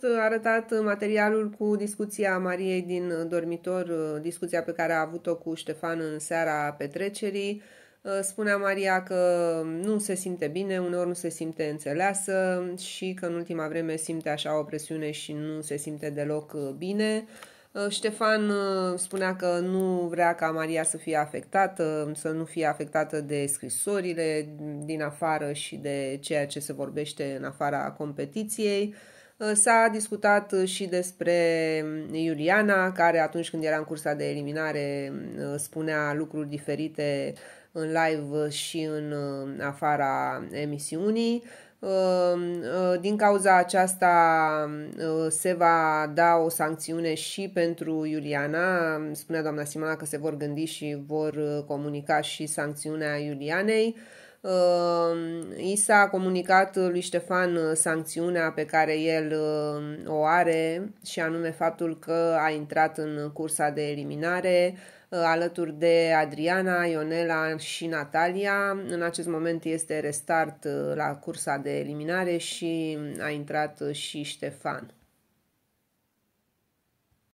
fost arătat materialul cu discuția Mariei din dormitor, discuția pe care a avut-o cu Ștefan în seara petrecerii. Spunea Maria că nu se simte bine, uneori nu se simte înțeleasă și că în ultima vreme simte așa o presiune și nu se simte deloc bine. Ștefan uh, spunea că nu vrea ca Maria să fie afectată, să nu fie afectată de scrisorile din afară și de ceea ce se vorbește în afara competiției. Uh, s-a discutat uh, și despre um, Iuliana, care atunci când era în cursa de eliminare uh, spunea lucruri diferite în live și în afara emisiunii. Din cauza aceasta se va da o sancțiune și pentru Iuliana. Spunea doamna Simona că se vor gândi și vor comunica și sancțiunea Iulianei. Ehm, I s-a comunicat lui Ștefan uh, sancțiunea pe care el uh, o are și anume faptul că a intrat în cursa de eliminare uh, alături de Adriana, Ionela și Natalia. În acest moment este restart la cursa de eliminare și a intrat și Ștefan.